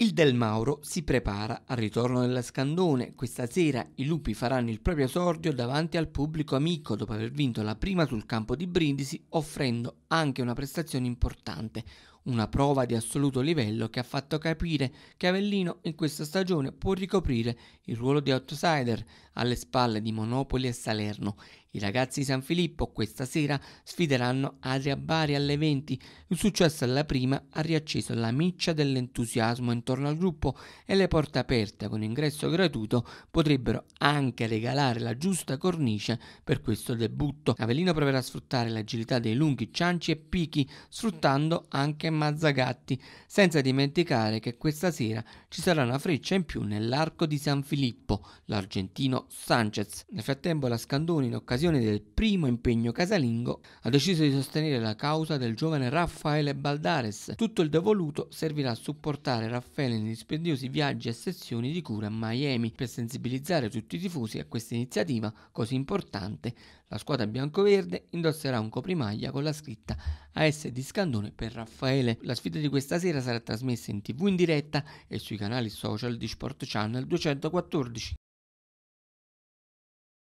Il Del Mauro si prepara al ritorno della Scandone. Questa sera i lupi faranno il proprio esordio davanti al pubblico amico dopo aver vinto la prima sul campo di Brindisi, offrendo anche una prestazione importante, una prova di assoluto livello che ha fatto capire che Avellino in questa stagione può ricoprire il ruolo di outsider alle spalle di Monopoli e Salerno. I ragazzi di San Filippo questa sera sfideranno Adria Bari alle 20. Il successo alla prima ha riacceso la miccia dell'entusiasmo intorno al gruppo e le porte aperte con ingresso gratuito potrebbero anche regalare la giusta cornice per questo debutto. Avellino proverà a sfruttare l'agilità dei lunghi cianci e pichi, sfruttando anche Mazzagatti, senza dimenticare che questa sera ci sarà una freccia in più nell'arco di San Filippo, l'argentino Sanchez. Nel frattempo la Scandoni, in occasione del primo impegno casalingo, ha deciso di sostenere la causa del giovane Raffaele Baldares. Tutto il devoluto servirà a supportare Raffaele negli spendiosi viaggi e sessioni di cura a Miami per sensibilizzare tutti i tifosi a questa iniziativa così importante. La squadra biancoverde indosserà un coprimaglia con la scritta AS di Scandone per Raffaele Israele. La sfida di questa sera sarà trasmessa in tv in diretta e sui canali social di Sport Channel 214.